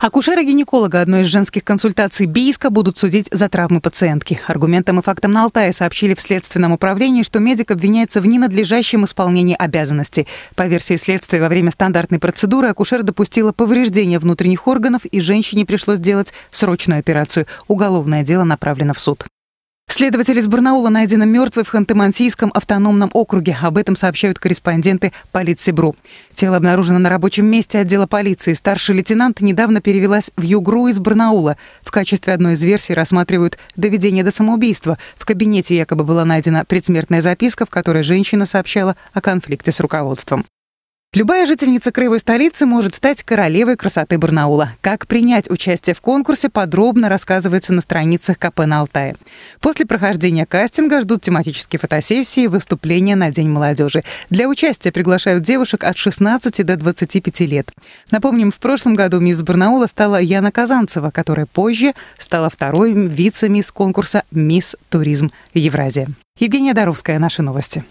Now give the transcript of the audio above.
Акушера-гинеколога одной из женских консультаций Бийска будут судить за травмы пациентки. Аргументом и фактом на Алтае сообщили в Следственном управлении, что медик обвиняется в ненадлежащем исполнении обязанностей. По версии следствия, во время стандартной процедуры акушер допустила повреждение внутренних органов, и женщине пришлось делать срочную операцию. Уголовное дело направлено в суд. Следователь из Барнаула найдена мертвой в Ханты-Мансийском автономном округе. Об этом сообщают корреспонденты Политсибру. Тело обнаружено на рабочем месте отдела полиции. Старший лейтенант недавно перевелась в Югру из Барнаула. В качестве одной из версий рассматривают доведение до самоубийства. В кабинете якобы была найдена предсмертная записка, в которой женщина сообщала о конфликте с руководством. Любая жительница краевой столицы может стать королевой красоты Барнаула. Как принять участие в конкурсе, подробно рассказывается на страницах КП на Алтае. После прохождения кастинга ждут тематические фотосессии и выступления на День молодежи. Для участия приглашают девушек от 16 до 25 лет. Напомним, в прошлом году мисс Барнаула стала Яна Казанцева, которая позже стала второй вице-мисс конкурса «Мисс Туризм Евразия». Евгения Доровская, наши новости.